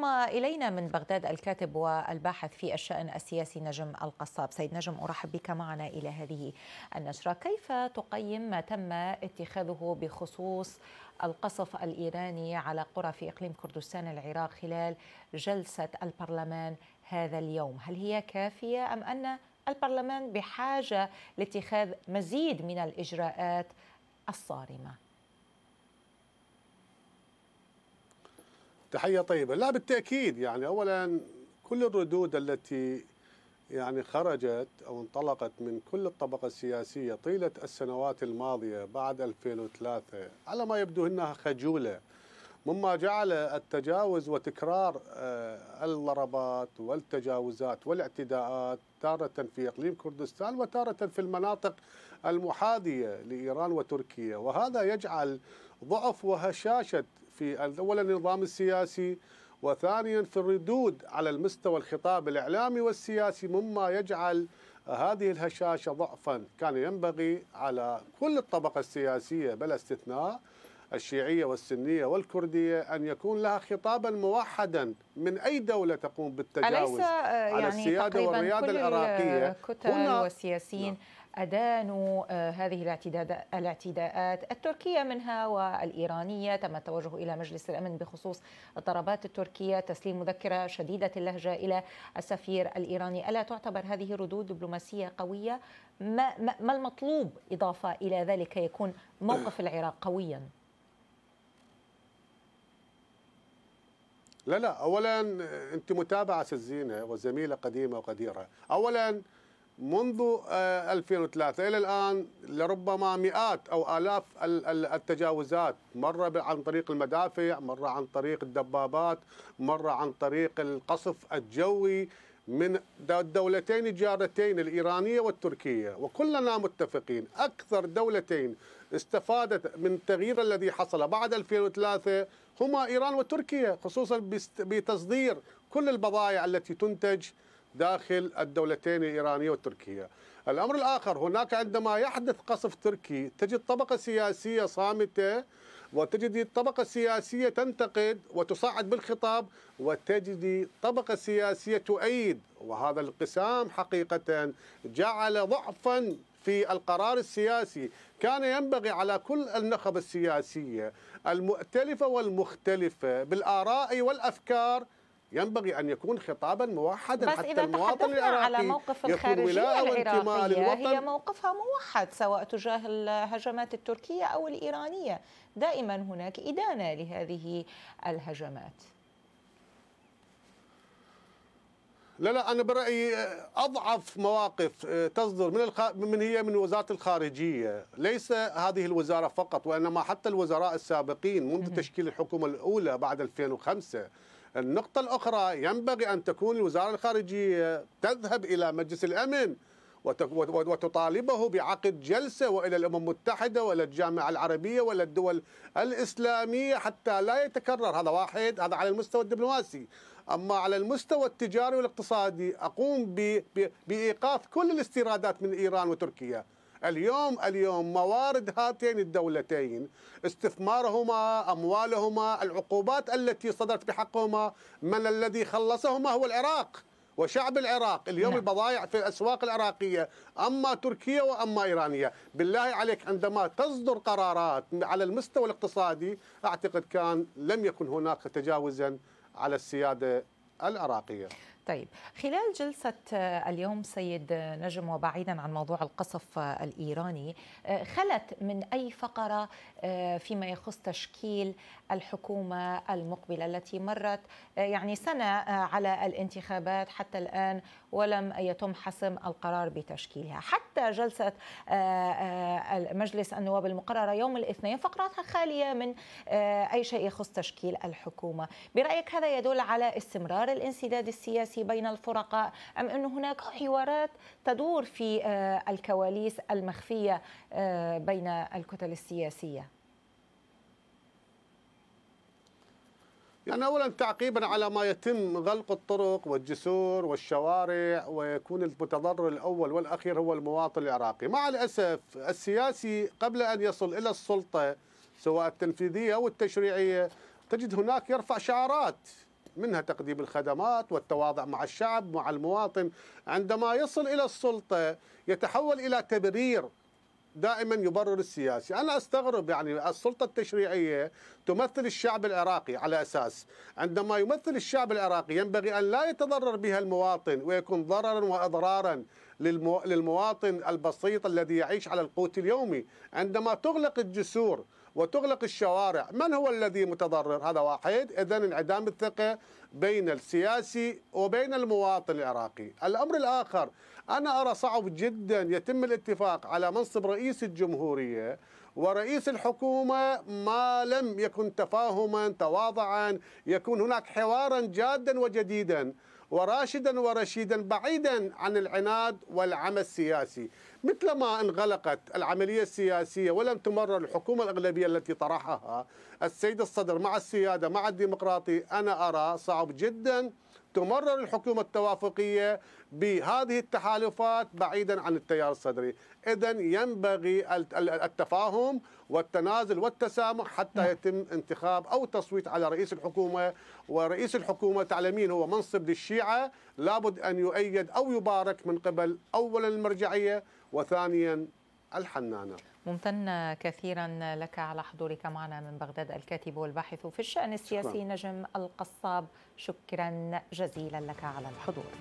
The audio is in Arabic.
ينضم الينا من بغداد الكاتب والباحث في الشان السياسي نجم القصاب. سيد نجم ارحب بك معنا الى هذه النشره، كيف تقيم ما تم اتخاذه بخصوص القصف الايراني على قرى في اقليم كردستان العراق خلال جلسه البرلمان هذا اليوم؟ هل هي كافيه ام ان البرلمان بحاجه لاتخاذ مزيد من الاجراءات الصارمه؟ تحية طيبة لا بالتأكيد يعني أولا كل الردود التي يعني خرجت أو انطلقت من كل الطبقة السياسية طيلة السنوات الماضية بعد 2003 على ما يبدو أنها خجولة مما جعل التجاوز وتكرار آه، الضربات والتجاوزات والاعتداءات تارة في إقليم كردستان وتارة في المناطق المحاذية لإيران وتركيا وهذا يجعل ضعف وهشاشة في أولا النظام السياسي وثانيا في الردود على المستوى الخطاب الإعلامي والسياسي مما يجعل هذه الهشاشة ضعفا كان ينبغي على كل الطبقة السياسية بلا استثناء الشيعية والسنية والكردية أن يكون لها خطابا موحدا من أي دولة تقوم بالتجاوز أليس آه، يعني السيادة والريادة العراقية هنا والسياسيين نعم. أدانوا آه، هذه الاعتداءات التركية منها والإيرانية تم التوجه إلى مجلس الأمن بخصوص الضربات التركية تسليم مذكرة شديدة اللهجة إلى السفير الإيراني ألا تعتبر هذه ردود دبلوماسية قوية ما, ما المطلوب إضافة إلى ذلك يكون موقف العراق قوياً لا لا اولا انت متابعه سزينه وزميله قديمه وقديره اولا منذ 2003 آه، إلى الآن لربما مئات أو آلاف التجاوزات مرة عن طريق المدافع مرة عن طريق الدبابات مرة عن طريق القصف الجوي من الدولتين الجارتين الإيرانية والتركية وكلنا متفقين أكثر دولتين استفادت من التغيير الذي حصل بعد 2003 هما إيران وتركيا خصوصا بتصدير كل البضائع التي تنتج داخل الدولتين الإيرانية والتركية الأمر الآخر هناك عندما يحدث قصف تركي تجد طبقة سياسية صامتة وتجد الطبقة السياسية تنتقد وتصعد بالخطاب وتجد طبقة سياسية تؤيد وهذا الانقسام حقيقة جعل ضعفا في القرار السياسي كان ينبغي على كل النخب السياسية المؤتلفة والمختلفة بالآراء والأفكار ينبغي أن يكون خطابا موحدا حتى المواطن العراقي على موقف الخارجية العراقية هي موقفها موحد سواء تجاه الهجمات التركية أو الإيرانية دائما هناك إدانة لهذه الهجمات لا لا انا برايي اضعف مواقف تصدر من الخ... من هي من وزاره الخارجيه، ليس هذه الوزاره فقط وانما حتى الوزراء السابقين منذ تشكيل الحكومه الاولى بعد 2005 النقطة الأخرى ينبغي أن تكون الوزارة الخارجية تذهب إلى مجلس الأمن وتطالبه بعقد جلسة وإلى الأمم المتحدة وإلى الجامعة العربية وإلى الدول الإسلامية حتى لا يتكرر هذا واحد هذا على المستوى الدبلوماسي أما على المستوى التجاري والاقتصادي أقوم بإيقاف كل الاستيرادات من إيران وتركيا اليوم اليوم موارد هاتين الدولتين استثمارهما أموالهما العقوبات التي صدرت بحقهما من الذي خلصهما هو العراق وشعب العراق اليوم نعم. البضائع في الأسواق العراقية أما تركيا وأما إيرانية بالله عليك عندما تصدر قرارات على المستوى الاقتصادي أعتقد كان لم يكن هناك تجاوزا على السيادة العراقية طيب خلال جلسة آه، اليوم سيد آه، نجم وبعيدا عن موضوع القصف آه، الإيراني خلت من أي فقرة فيما يخص تشكيل الحكومة المقبلة التي مرت يعني سنة على الانتخابات حتى الآن ولم يتم حسم القرار بتشكيلها حتى جلسة مجلس النواب المقررة يوم الاثنين فقراتها خالية من أي شيء يخص تشكيل الحكومة برأيك هذا يدل على استمرار الانسداد السياسي بين الفرقاء أم أن هناك حوارات تدور في آه، الكواليس المخفية آه، بين الكتل السياسية يعني اولا تعقيبا على ما يتم غلق الطرق والجسور والشوارع ويكون المتضرر الاول والاخير هو المواطن العراقي، مع الاسف السياسي قبل ان يصل الى السلطه سواء التنفيذيه او التشريعيه تجد هناك يرفع شعارات منها تقديم الخدمات والتواضع مع الشعب مع المواطن عندما يصل إلى السلطة يتحول إلى تبرير دائما يبرر السياسي أنا أستغرب يعني السلطة التشريعية تمثل الشعب العراقي على أساس عندما يمثل الشعب العراقي ينبغي أن لا يتضرر بها المواطن ويكون ضررا وأضرارا للمواطن البسيط الذي يعيش على القوت اليومي عندما تغلق الجسور وتغلق الشوارع من هو الذي متضرر هذا واحد إذا انعدام الثقة بين السياسي وبين المواطن العراقي الأمر الآخر أنا أرى صعب جدا يتم الاتفاق على منصب رئيس الجمهورية ورئيس الحكومة ما لم يكن تفاهما تواضعا يكون هناك حوارا جادا وجديدا وراشدا ورشيدا بعيدا عن العناد والعمى السياسي مثلما انغلقت العملية السياسية ولم تمرر الحكومة الأغلبية التي طرحها السيد الصدر مع السيادة مع الديمقراطي أنا أرى صعب جدا تمرر الحكومة التوافقية بهذه التحالفات بعيدا عن التيار الصدري إذا ينبغي التفاهم والتنازل والتسامح حتى نعم. يتم انتخاب أو تصويت على رئيس الحكومة ورئيس الحكومة تعلمين هو منصب للشيعة لابد أن يؤيد أو يبارك من قبل أولا المرجعية وثانيا الحنانة ممتن كثيرا لك على حضورك معنا من بغداد الكاتب والباحث في الشأن السياسي شكرا. نجم القصاب شكرا جزيلا لك على الحضور